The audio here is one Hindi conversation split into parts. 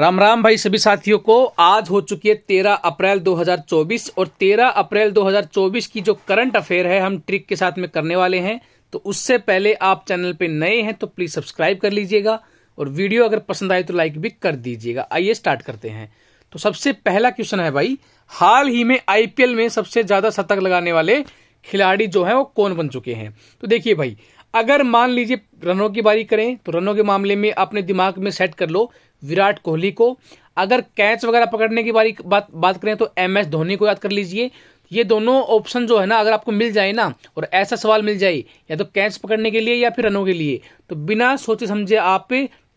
राम राम भाई सभी साथियों को आज हो चुकी है 13 अप्रैल 2024 और 13 अप्रैल 2024 की जो करंट अफेयर है हम ट्रिक के साथ में करने वाले हैं तो उससे पहले आप चैनल पे नए हैं तो प्लीज़ सब्सक्राइब कर लीजिएगा और वीडियो अगर पसंद आए तो लाइक भी कर दीजिएगा आइए स्टार्ट करते हैं तो सबसे पहला क्वेश्चन है भाई हाल ही में आईपीएल में सबसे ज़्यादा शतक लगाने वाले खिलाड़ी जो है वो कौन बन चुके हैं तो देखिए भाई अगर मान लीजिए रनों की बारी करें तो रनों के मामले में अपने दिमाग में सेट कर लो विराट कोहली को अगर कैच वगैरह पकड़ने की बारी बात बात करें तो एम एस धोनी को याद कर लीजिए ये दोनों ऑप्शन जो है ना अगर आपको मिल जाए ना और ऐसा सवाल मिल जाए या तो कैच पकड़ने के लिए या फिर रनों के लिए तो बिना सोचे समझे आप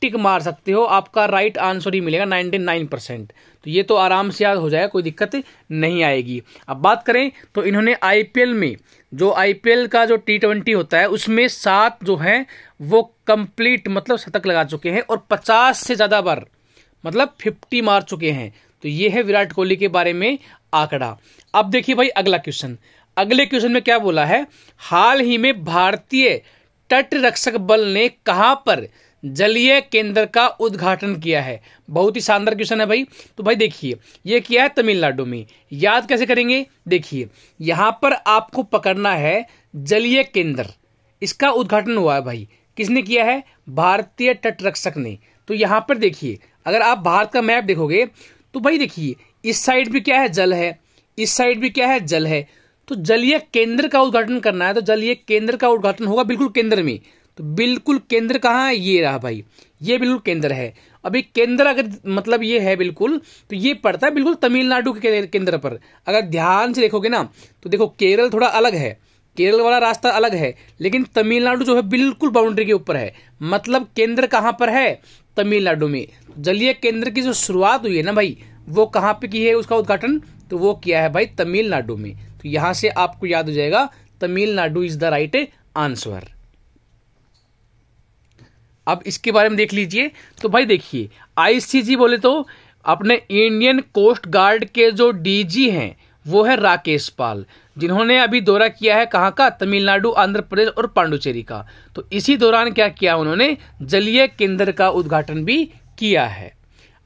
टिक मार सकते हो आपका राइट आंसर ही मिलेगा 99 परसेंट तो ये तो आराम से याद हो जाएगा कोई दिक्कत नहीं आएगी अब बात करें तो इन्होंने आईपीएल में जो आईपीएल का जो टी ट्वेंटी होता है उसमें सात जो हैं वो कंप्लीट मतलब शतक लगा चुके हैं और पचास से ज़्यादा बार मतलब फिफ्टी मार चुके हैं तो ये है विराट कोहली के बारे में आंकड़ा अब देखिए भाई अगला क्वेश्चन अगले क्वेश्चन में क्या बोला है हाल ही में भारतीय तट रक्षक बल ने कहां पर जलीय केंद्र का उद्घाटन किया है बहुत ही शानदार क्वेश्चन है भाई तो भाई देखिए ये किया है तमिलनाडु में याद कैसे करेंगे देखिए यहां पर आपको पकड़ना है जलीय केंद्र इसका उद्घाटन हुआ है भाई किसने किया है भारतीय तटरक्षक ने तो यहां पर देखिए अगर आप भारत का मैप देखोगे तो भाई देखिए इस साइड भी क्या है जल है इस साइड भी क्या है जल है तो जलीय केंद्र का उद्घाटन करना है तो जलीय केंद्र का उद्घाटन होगा बिल्कुल केंद्र में तो बिल्कुल केंद्र कहाँ है ये रहा भाई ये बिल्कुल केंद्र है अभी केंद्र अगर मतलब ये है बिल्कुल तो ये पड़ता है बिल्कुल तमिलनाडु के केंद्र पर अगर ध्यान से देखोगे ना तो देखो केरल थोड़ा अलग है केरल वाला रास्ता अलग है लेकिन तमिलनाडु जो है बिल्कुल बाउंड्री के ऊपर है मतलब केंद्र कहाँ पर है तमिलनाडु में जलीय केंद्र की जो शुरुआत हुई है ना भाई वो कहाँ पे की है उसका उद्घाटन तो वो किया है भाई तमिलनाडु में तो यहां से आपको याद हो जाएगा Tamil Nadu is the right answer अब इसके बारे में देख लीजिए तो भाई देखिए आईसीजी बोले तो अपने इंडियन कोस्ट गार्ड के जो डीजी हैं वो है राकेश पाल जिन्होंने अभी दौरा किया है कहाँ का तमिलनाडु आंध्र प्रदेश और पांडुचेरी का तो इसी दौरान क्या किया उन्होंने जलीय केंद्र का उद्घाटन भी किया है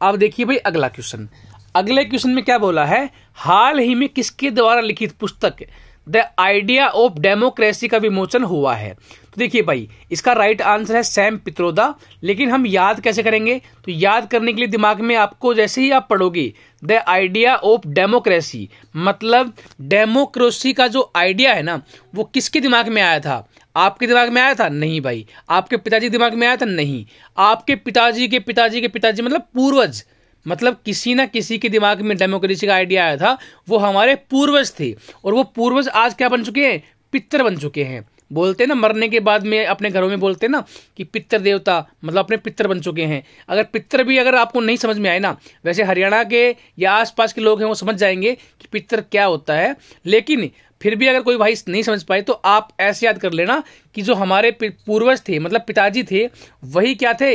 अब देखिए भाई अगला क्वेश्चन अगले क्वेश्चन में क्या बोला है हाल ही में किसके द्वारा लिखित पुस्तक द आइडिया ऑफ डेमोक्रेसी का विमोचन हुआ है तो देखिए भाई इसका राइट आंसर है सैम पित्रोदा लेकिन हम याद कैसे करेंगे तो याद करने के लिए दिमाग में आपको जैसे ही आप पढ़ोगे द आइडिया ऑफ डेमोक्रेसी मतलब डेमोक्रेसी का जो आइडिया है ना वो किसके दिमाग में आया था आपके दिमाग में आया था नहीं भाई आपके पिताजी दिमाग में आया था नहीं आपके पिताजी के पिताजी के पिताजी मतलब पूर्वज मतलब किसी ना किसी के दिमाग में डेमोक्रेसी का आइडिया आया था वो हमारे पूर्वज थे और वो पूर्वज आज क्या बन चुके हैं पितर बन चुके हैं बोलते ना मरने के बाद में अपने घरों में बोलते ना कि पितर देवता मतलब अपने पितर बन चुके हैं अगर पितर भी अगर आपको नहीं समझ में आए ना वैसे हरियाणा के या आसपास के लोग हैं वो समझ जाएंगे कि पितर क्या होता है लेकिन फिर भी अगर कोई भाई नहीं समझ पाए तो आप ऐसे याद कर लेना कि जो हमारे पूर्वज थे मतलब पिताजी थे वही क्या थे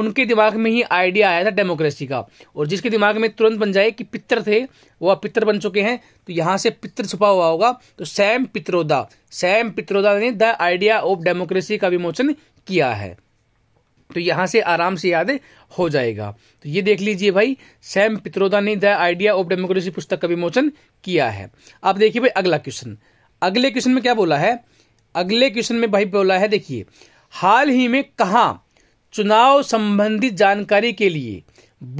उनके दिमाग में ही आइडिया आया था डेमोक्रेसी का और जिसके दिमाग में तुरंत बन जाए कि पितर थे वो अब पितर बन चुके हैं तो यहाँ से पितर छुपा हुआ होगा तो सैम पित्रोदा सैम पित्रोदा ने द आइडिया ऑफ डेमोक्रेसी का विमोचन किया है तो यहाँ से आराम से याद हो जाएगा तो ये देख लीजिए भाई सैम पित्रोदा ने द आइडिया ऑफ डेमोक्रेसी पुस्तक का विमोचन किया है अब देखिए भाई अगला क्वेश्चन अगले क्वेश्चन में क्या बोला है अगले क्वेश्चन में भाई बोला है देखिए हाल ही में कहा चुनाव संबंधित जानकारी के लिए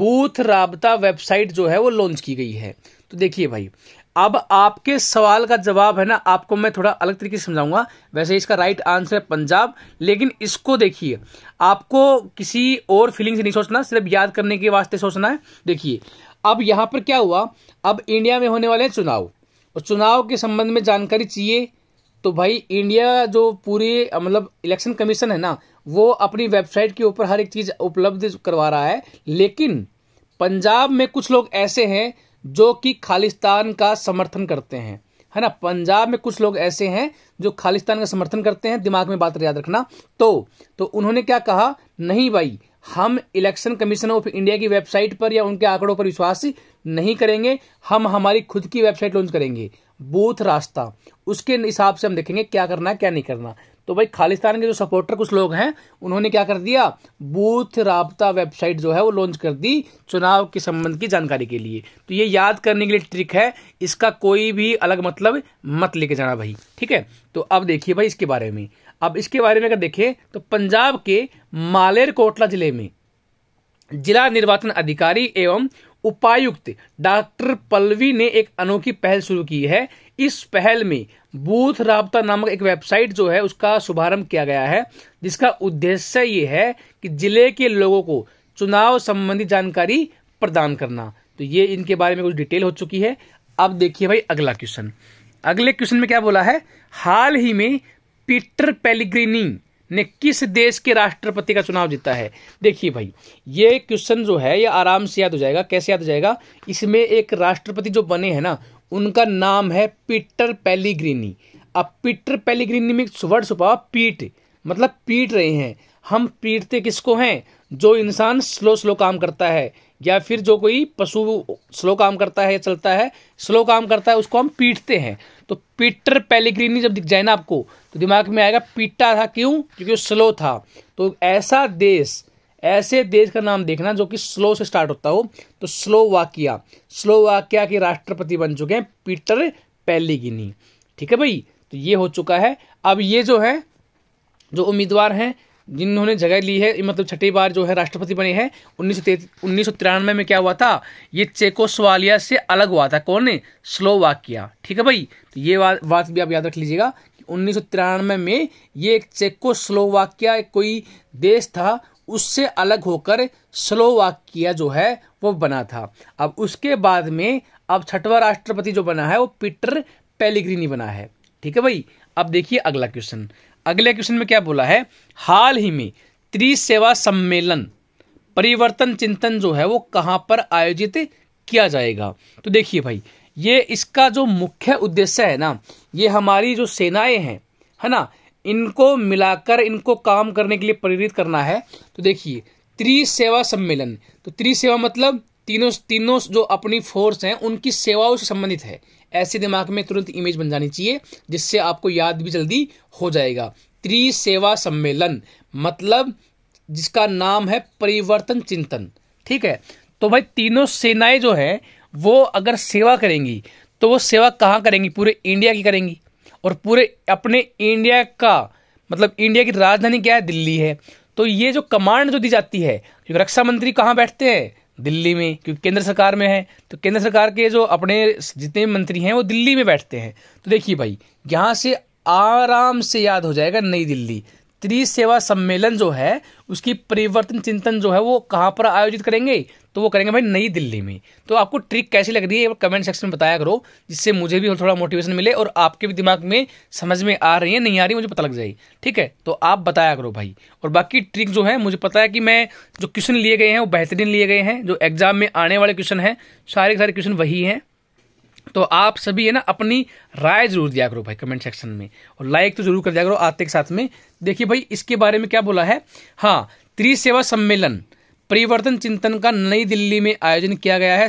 बूथ राबता वेबसाइट जो है वो लॉन्च की गई है तो देखिए भाई अब आपके सवाल का जवाब है ना आपको मैं थोड़ा अलग तरीके से समझाऊंगा वैसे इसका राइट आंसर है पंजाब लेकिन इसको देखिए आपको किसी और फीलिंग से नहीं सोचना सिर्फ याद करने के वास्ते सोचना है देखिए अब यहाँ पर क्या हुआ अब इंडिया में होने वाले हैं चुनाव और चुनाव के संबंध में जानकारी चाहिए तो भाई इंडिया जो पूरी मतलब इलेक्शन कमीशन है ना वो अपनी वेबसाइट के ऊपर हर एक चीज़ उपलब्ध करवा रहा है लेकिन पंजाब में कुछ लोग ऐसे हैं जो कि खालिस्तान का समर्थन करते हैं है ना पंजाब में कुछ लोग ऐसे हैं जो खालिस्तान का समर्थन करते हैं दिमाग में बात याद रखना तो तो उन्होंने क्या कहा नहीं भाई हम इलेक्शन कमीशन ऑफ इंडिया की वेबसाइट पर या उनके आंकड़ों पर विश्वास नहीं करेंगे हम हमारी खुद की वेबसाइट लॉन्च करेंगे बूथ रास्ता उसके हिसाब से हम देखेंगे क्या करना है क्या नहीं करना तो भाई खालिस्तान के जो सपोर्टर कुछ लोग हैं उन्होंने क्या कर दिया बूथ राबता वेबसाइट जो है वो लॉन्च कर दी चुनाव के संबंध की जानकारी के लिए तो ये याद करने के लिए ट्रिक है इसका कोई भी अलग मतलब मत लेके जाना भाई ठीक है तो अब देखिए भाई इसके बारे में अब इसके बारे में अगर देखें तो पंजाब के मालेर कोटला जिले में जिला निर्वाचन अधिकारी एवं उपायुक्त डॉक्टर पल्लवी ने एक अनोखी पहल शुरू की है इस पहल में बूथ राबता नामक एक वेबसाइट जो है उसका शुभारंभ किया गया है जिसका उद्देश्य ये है कि जिले के लोगों को चुनाव संबंधी जानकारी प्रदान करना तो ये इनके बारे में कुछ डिटेल हो चुकी है अब देखिए भाई अगला क्वेश्चन अगले क्वेश्चन में क्या बोला है हाल ही में पीटर पेलिग्रीनी ने किस देश के राष्ट्रपति का चुनाव जीता है देखिए भाई ये क्वेश्चन जो है ये आराम से याद हो जाएगा कैसे याद हो जाएगा इसमें एक राष्ट्रपति जो बने हैं ना उनका नाम है पीटर पेलीग्रीनी अब पीटर पेलीग्रीनी में एक वर्ड पीट मतलब पीट रहे हैं हम पीटते किसको हैं जो इंसान स्लो स्लो काम करता है या फिर जो कोई पशु स्लो काम करता है चलता है स्लो काम करता है उसको हम पीटते हैं तो पीटर पेलीग्रीनी जब दिख जाए ना आपको तो दिमाग में आएगा पीटा था क्यों क्योंकि वो स्लो था तो ऐसा देश ऐसे देश का नाम देखना जो कि स्लो से स्टार्ट होता हो तो स्लोवाकिया स्लोवाकिया के राष्ट्रपति बन चुके हैं पीटर पैलिगिनी ठीक है भाई तो ये हो चुका है अब ये जो है जो उम्मीदवार हैं जिन्होंने जगह ली है मतलब छठी बार जो है राष्ट्रपति बने हैं उन्नीस उन्नीस में क्या हुआ था ये चेकोस्वालिया से अलग हुआ था कौन ने स्लोवाकिया ठीक है भाई तो ये बात बात भी आप याद रख लीजिएगा कि उन्नीस में ये एक चेकोस्लोवाकिया कोई देश था उससे अलग होकर स्लोवाकिया जो है वो बना था अब उसके बाद में अब छठवा राष्ट्रपति जो बना है वो पीटर पेलिग्रीनी बना है ठीक है भाई अब देखिए अगला क्वेश्चन अगले क्वेश्चन में क्या बोला है हाल ही में त्रिसेवा सम्मेलन परिवर्तन चिंतन जो है वो कहाँ पर आयोजित किया जाएगा तो देखिए भाई ये इसका जो मुख्य उद्देश्य है ना ये हमारी जो सेनाएं हैं है ना इनको मिलाकर इनको काम करने के लिए प्रेरित करना है तो देखिए त्रिसेवा सम्मेलन तो त्रिसेवा मतलब तीनों तीनों जो अपनी फोर्स हैं उनकी सेवाओं से संबंधित है ऐसे दिमाग में तुरंत इमेज बन जानी चाहिए जिससे आपको याद भी जल्दी हो जाएगा त्रिसेवा सम्मेलन मतलब जिसका नाम है परिवर्तन चिंतन ठीक है तो भाई तीनों सेनाएं जो है वो अगर सेवा करेंगी तो वो सेवा कहाँ करेंगी पूरे इंडिया की करेंगी और पूरे अपने इंडिया का मतलब इंडिया की राजधानी क्या है दिल्ली है तो ये जो कमांड जो दी जाती है क्योंकि रक्षा मंत्री कहाँ बैठते हैं दिल्ली में क्योंकि केंद्र सरकार में है तो केंद्र सरकार के जो अपने जितने मंत्री हैं वो दिल्ली में बैठते हैं तो देखिए भाई यहाँ से आराम से याद हो जाएगा नई दिल्ली त्रिसेवा सम्मेलन जो है उसकी परिवर्तन चिंतन जो है वो कहाँ पर आयोजित करेंगे तो वो करेंगे भाई नई दिल्ली में तो आपको ट्रिक कैसी लग रही है कमेंट सेक्शन में बताया करो जिससे मुझे भी थोड़ा मोटिवेशन मिले और आपके भी दिमाग में समझ में आ रही है नहीं आ रही मुझे पता लग जाए ठीक है तो आप बताया करो भाई और बाकी ट्रिक जो है मुझे पता है कि मैं जो क्वेश्चन लिए गए हैं वो बेहतरीन लिए गए हैं जो एग्जाम में आने वाले क्वेश्चन हैं सारे सारे क्वेश्चन वही हैं तो आप सभी है ना अपनी राय जरूर दिया करो भाई कमेंट सेक्शन में और लाइक तो जरूर कर दिया करो आते के साथ में देखिए भाई इसके बारे में क्या बोला है हाँ त्रिसेवा सम्मेलन परिवर्तन चिंतन का नई दिल्ली में आयोजन किया गया है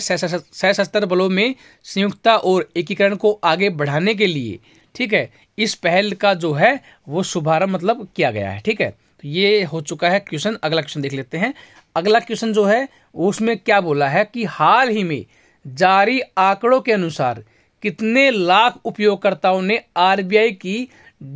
सशस्त्र बलों में संयुक्तता और एकीकरण को आगे बढ़ाने के लिए ठीक है इस पहल का जो है वो शुभारंभ मतलब किया गया है ठीक है तो ये हो चुका है क्वेश्चन अगला क्वेश्चन देख लेते हैं अगला क्वेश्चन जो है उसमें क्या बोला है कि हाल ही में जारी आंकड़ों के अनुसार कितने लाख उपयोगकर्ताओं ने आरबीआई की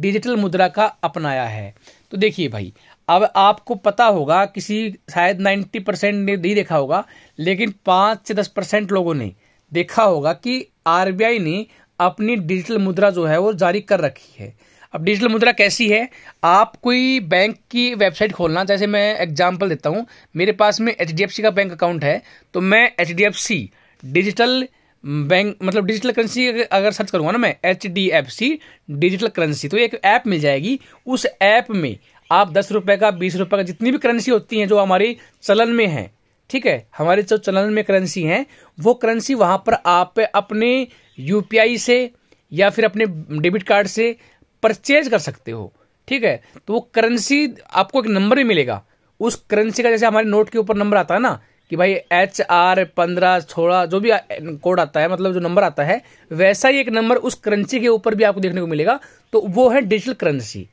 डिजिटल मुद्रा का अपनाया है तो देखिए भाई अब आपको पता होगा किसी शायद नाइन्टी परसेंट ने नहीं देखा होगा लेकिन पाँच से दस परसेंट लोगों ने देखा होगा कि आरबीआई ने अपनी डिजिटल मुद्रा जो है वो जारी कर रखी है अब डिजिटल मुद्रा कैसी है आप कोई बैंक की वेबसाइट खोलना जैसे मैं एग्जाम्पल देता हूँ मेरे पास में एच का बैंक अकाउंट है तो मैं एच डिजिटल बैंक मतलब डिजिटल करेंसी अगर सर्च करूँगा ना मैं H D F C digital currency तो एक ऐप मिल जाएगी उस ऐप में आप दस रुपए का बीस रुपए का जितनी भी करेंसी होती है जो हमारी चलन में है ठीक है हमारे जो चलन में करेंसी है वो करेंसी वहां पर आप अपने यूपीआई से या फिर अपने डेबिट कार्ड से परचेज कर सकते हो ठीक है तो वो करेंसी आपको एक नंबर भी मिलेगा उस करेंसी का जैसे हमारे नोट के ऊपर नंबर आता है ना कि भाई एच आर पंद्रह सोलह जो भी कोड आता है मतलब जो नंबर आता है वैसा ही एक नंबर उस करेंसी के ऊपर भी आपको देखने को मिलेगा तो वो है डिजिटल करेंसी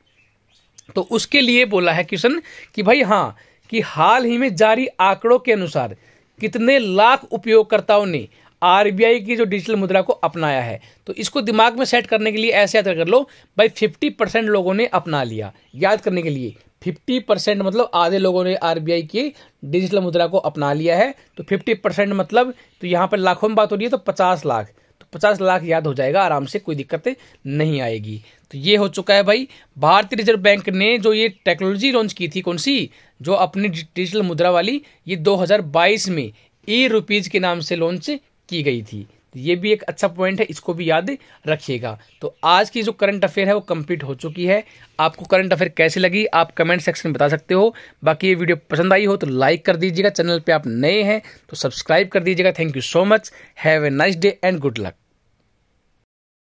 तो उसके लिए बोला है किशन कि भाई हाँ कि हाल ही में जारी आंकड़ों के अनुसार कितने लाख उपयोगकर्ताओं ने आरबीआई की जो डिजिटल मुद्रा को अपनाया है तो इसको दिमाग में सेट करने के लिए ऐसे याद कर लो भाई फिफ्टी परसेंट लोगों ने अपना लिया याद करने के लिए फिफ्टी परसेंट मतलब आधे लोगों ने आरबीआई की डिजिटल मुद्रा को अपना लिया है तो फिफ्टी परसेंट मतलब तो यहाँ पर लाखों में बात हो रही है तो पचास लाख पचास लाख याद हो जाएगा आराम से कोई दिक्कत नहीं आएगी तो ये हो चुका है भाई भारतीय रिजर्व बैंक ने जो ये टेक्नोलॉजी लॉन्च की थी कौन सी जो अपनी डिजिटल मुद्रा वाली ये 2022 में ई रुपीज़ के नाम से लॉन्च की गई थी तो ये भी एक अच्छा पॉइंट है इसको भी याद रखिएगा तो आज की जो करंट अफेयर है वो कंप्लीट हो चुकी है आपको करंट अफेयर कैसे लगी आप कमेंट सेक्शन में बता सकते हो बाकी ये वीडियो पसंद आई हो तो लाइक कर दीजिएगा चैनल पे आप नए हैं तो सब्सक्राइब कर दीजिएगा thank you so much have a nice day and good luck